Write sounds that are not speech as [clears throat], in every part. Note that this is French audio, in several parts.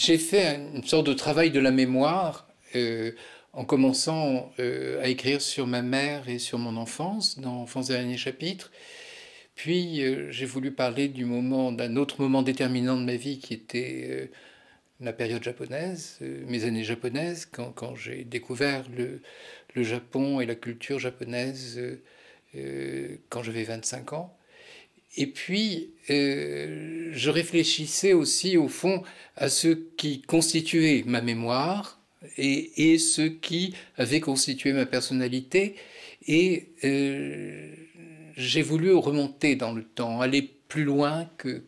j'ai fait une sorte de travail de la mémoire euh, en commençant euh, à écrire sur ma mère et sur mon enfance dans Enfance derniers chapitres ». Puis euh, j'ai voulu parler du moment, d'un autre moment déterminant de ma vie qui était la période japonaise, mes années japonaises, quand, j'ai découvert le, le, Japon et la culture japonaise quand j'avais 25 ans. Et puis, euh, je réfléchissais aussi, au fond, à ce qui constituait ma mémoire et, ce qui avait constitué ma personnalité. Et euh, j'ai voulu remonter dans le temps, aller plus loin que,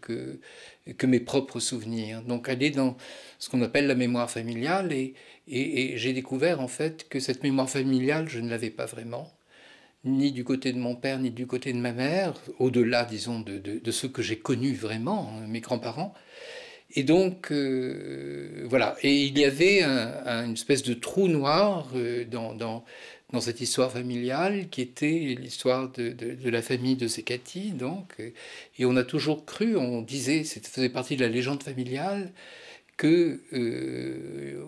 mes propres souvenirs. Donc, aller dans ce qu'on appelle la mémoire familiale. et j'ai découvert, en fait, que cette mémoire familiale, je ne l'avais pas vraiment ni du côté de mon père, ni du côté de ma mère, au-delà, disons, de, de, ceux que j'ai connus vraiment, hein, mes grands-parents. Et donc, euh, voilà. Et il y avait une espèce de trou noir euh, dans, dans, cette histoire familiale qui était l'histoire de, la famille de Sekati, donc. Et on a toujours cru, on disait, c'était faisait partie de la légende familiale, que euh,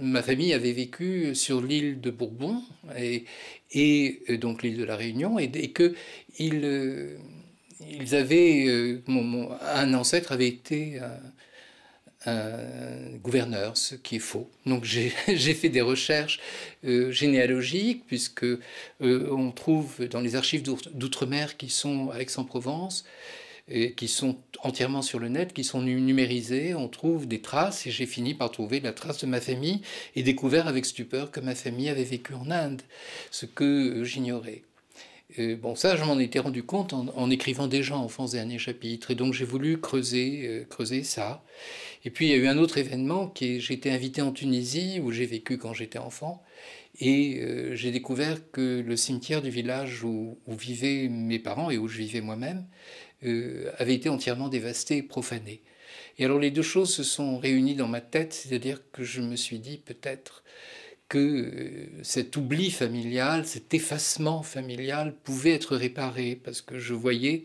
ma famille avait vécu sur l'île de Bourbon et, euh, donc l'île de la Réunion et, et que ils, euh, avaient euh, un ancêtre avait été un, gouverneur, ce qui est faux. Donc j'ai [laughs] fait des recherches généalogiques puisque on trouve dans les archives d'outre-mer qui sont à Aix-en-Provence qui sont entièrement sur le net, qui sont numérisés. On trouve des traces et j'ai fini par trouver la trace de ma famille et découvert avec stupeur que ma famille avait vécu en Inde, ce que euh, j'ignorais. bon, ça, je m'en étais rendu compte en, en, écrivant déjà en et dernier chapitre, et donc j'ai voulu creuser, euh, creuser ça. Et puis il y a eu un autre événement qui est j'ai été invité en Tunisie où j'ai vécu quand j'étais enfant, et euh, j'ai découvert que le cimetière du village où, vivaient mes parents et où je vivais moi-même euh, avait été entièrement dévasté, et profanée. Et alors les deux choses se sont réunies dans ma tête, c'est-à-dire que je me suis dit peut-être que euh, cet oubli familial, cet effacement familial pouvait être réparé, parce que je voyais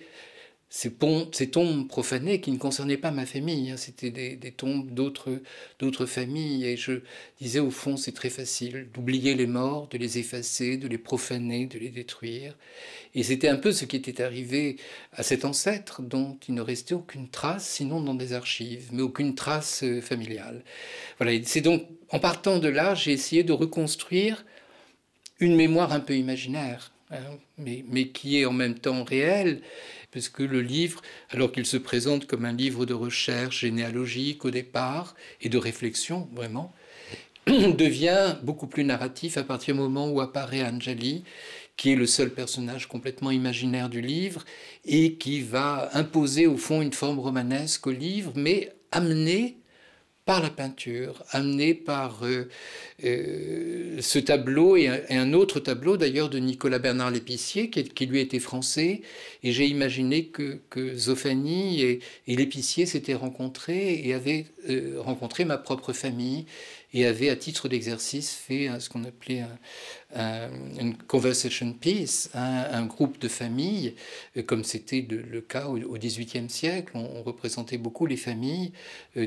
ces, tombes profanées qui ne concernaient pas ma famille, hein. c'était des, tombes d'autres familles. Et je disais, au fond, c'est très facile d'oublier les morts, de les effacer, de les profaner, de les détruire. Et c'était un peu ce qui était arrivé à cet ancêtre dont il ne restait aucune trace, sinon dans des archives, mais aucune trace euh, familiale. Voilà, c'est donc en partant de là, j'ai essayé de reconstruire une mémoire un peu imaginaire, hein, mais qui est en même temps réelle que le livre, alors qu'il se présente comme un livre de recherche généalogique au départ et de réflexion vraiment, [clears throat] devient beaucoup plus narratif à partir du moment où apparaît Anjali, qui est le seul personnage complètement imaginaire du livre et qui va imposer au fond une forme romanesque au livre, mais amener par la peinture, amené par euh, euh, ce tableau et un, autre tableau d'ailleurs de Nicolas Bernard l'épicier, qui, lui était français. Et j'ai imaginé que, que et, l'épicier s'étaient rencontrés et avaient euh, rencontré ma propre famille et avaient, à titre d'exercice, fait ce qu'on appelait un, conversation piece, un groupe de famille, comme c'était le, cas au, XVIIIe siècle. on, représentait beaucoup les familles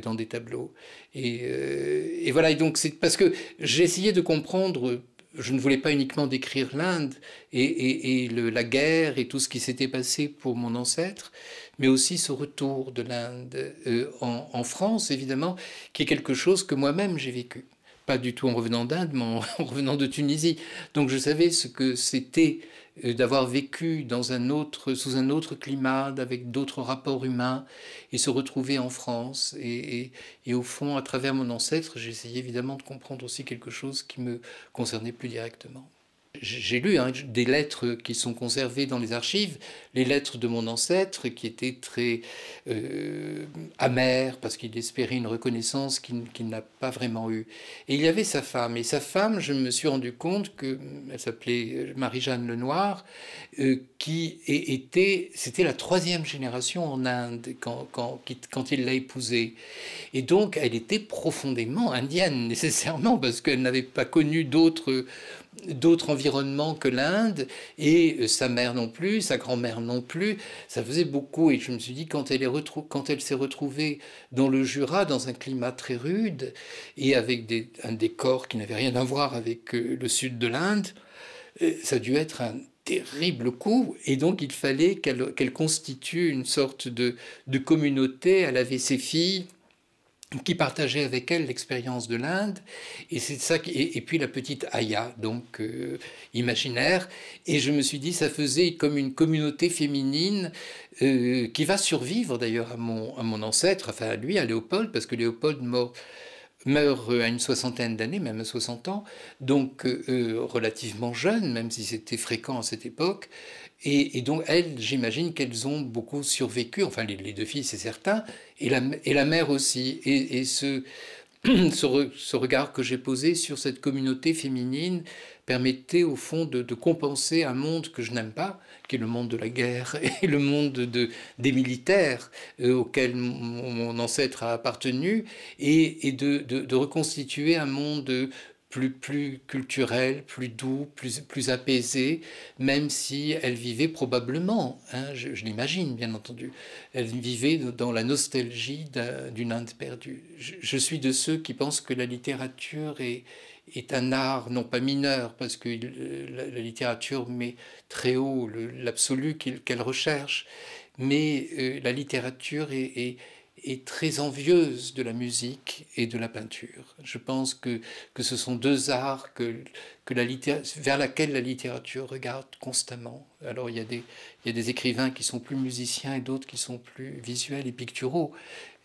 dans des tableaux. Euh, et, voilà, donc c'est parce que j'ai essayé de comprendre je ne voulais pas uniquement décrire l'Inde et, la guerre et tout ce qui s'était passé pour mon ancêtre, mais aussi ce retour de l'Inde euh, en, France, évidemment, qui est quelque chose que moi-même j'ai vécu pas du tout en revenant d'Inde, mais [laughs] en, revenant de Tunisie. Donc je savais ce que c'était euh, d'avoir vécu dans un autre, sous un autre climat, avec d'autres rapports humains, et se retrouver en France. Et, et au fond, à travers mon ancêtre, j'essayais évidemment de comprendre aussi quelque chose qui me concernait plus directement j'ai lu hein, des lettres qui sont conservées dans les archives, les lettres de mon ancêtre qui étaient très euh, amères parce qu'il espérait une reconnaissance qu'il n'a pas vraiment eue. Et il y avait sa femme. Et sa femme, je me suis rendu compte que elle s'appelait euh, Marie-Jeanne Lenoir, euh, qui était, c'était la troisième génération en Inde quand, quand, quand il l'a épousée. Et donc, elle était profondément indienne [laughs] nécessairement parce qu'elle n'avait pas connu d'autres d'autres environnements que l'Inde, et euh, sa mère non plus, sa grand-mère non plus, ça faisait beaucoup, et je me suis dit, quand elle, est quand elle s'est retrouvée dans le Jura, dans un climat très rude, et avec un décor qui n'avait rien à voir avec euh, le sud de l'Inde, euh, ça a dû être un terrible coup, et donc il fallait qu'elle constitue une sorte de, de communauté, elle avait ses filles, qui partageait avec elle l'expérience de l'Inde, et c'est ça et, puis la petite Aya, donc euh, imaginaire, et je me suis dit ça faisait comme une communauté féminine euh, qui va survivre d'ailleurs à mon à mon ancêtre, enfin à lui, à Léopold, parce que Léopold mort meurt euh, à une soixantaine d'années, même à 60 ans, donc euh, euh, relativement jeune, même si c'était fréquent à cette époque. Et, donc, elles, j'imagine qu'elles ont beaucoup survécu, enfin les, deux filles, c'est certain, et la, mère aussi. et ce, [clears throat] ce, regard que j'ai posé sur cette communauté féminine permettait au fond de, compenser un monde que je n'aime pas, qui est le monde de la guerre [laughs] et le monde des militaires euh, auxquels mon, ancêtre a appartenu, et, de, de, reconstituer un monde euh, plus, plus culturel, plus doux, plus, plus apaisé, même si elle vivait probablement, hein, je, l'imagine bien entendu, elle vivait dans la nostalgie d'une Inde perdue. Je, suis de ceux qui pensent que la littérature est, est un art, non pas mineur, parce que euh, la, littérature met très haut l'absolu qu'elle recherche, mais euh, la littérature est est très envieuse de la musique et de la peinture. Je pense que, que ce sont deux arts que, que la vers laquelle la littérature regarde constamment. Alors il y, a des, il y a des écrivains qui sont plus musiciens et d'autres qui sont plus visuels et picturaux.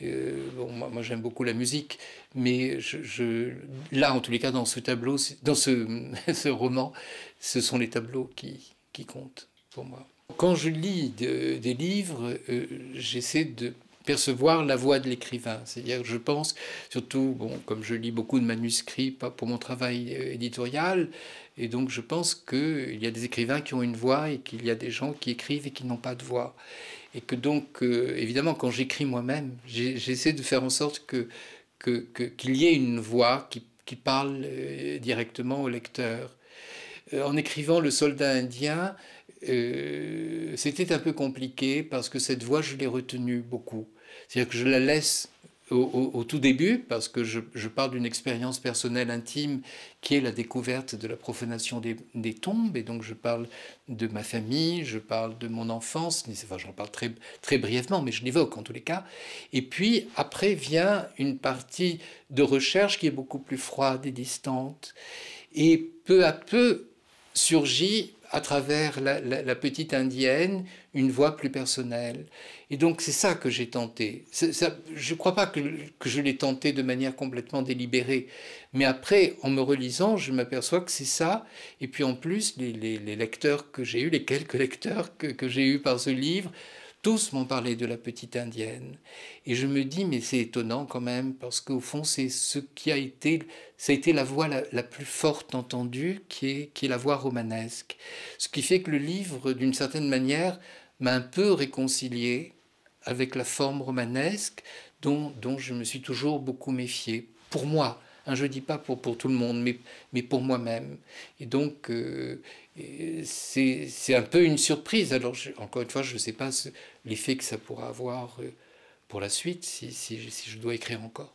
Euh, bon, moi, moi j'aime beaucoup la musique, mais je, là en tous les cas dans ce tableau, dans ce, [laughs] ce roman, ce sont les tableaux qui, qui comptent pour moi. Quand je lis des livres, euh, j'essaie de percevoir la voix de l'écrivain. C'est-à-dire, je pense, surtout, bon, comme je lis beaucoup de manuscrits, pour mon travail euh, éditorial, et donc je pense il y a des écrivains qui ont une voix et qu'il y a des gens qui écrivent et qui n'ont pas de voix. Et que donc, euh, évidemment, quand j'écris moi-même, j'essaie de faire en sorte que qu'il que, y ait une voix qui, qui parle euh, directement au lecteur. en écrivant Le soldat indien, euh, c'était un peu compliqué parce que cette voix, je l'ai retenue beaucoup. C'est-à-dire que je la laisse au, tout début parce que je, parle d'une expérience personnelle intime qui est la découverte de la profanation des, des, tombes. Et donc, je parle de ma famille, je parle de mon enfance. Enfin, j'en parle très, très brièvement, mais je l'évoque en tous les cas. Et puis, après vient une partie de recherche qui est beaucoup plus froide et distante. Et peu à peu surgit à travers la, petite indienne une voix plus personnelle. Et donc c'est ça que j'ai tenté. je ne crois pas que, je l'ai tenté de manière complètement délibérée, mais après, en me relisant, je m'aperçois que c'est ça. Et puis en plus, les, lecteurs que j'ai eus, les quelques [laughs] lecteurs que, que j'ai eus par ce livre, tous m'ont parlé de la petite indienne. Et je me dis, mais c'est étonnant quand même, parce qu'au fond, c'est ce qui a été, ça a été la voix la, plus forte entendue, qui est, la voix romanesque. Ce qui fait que le livre, d'une certaine manière, m'a un peu réconcilié avec la forme romanesque dont, dont je me suis toujours beaucoup méfié. Pour moi, Hein, je ne dis pas pour, tout le monde, mais, pour moi-même. Et donc, euh, c'est un peu une surprise. Alors, encore une fois, je ne sais pas l'effet que ça pourra avoir euh, pour la suite, si, si je dois écrire encore.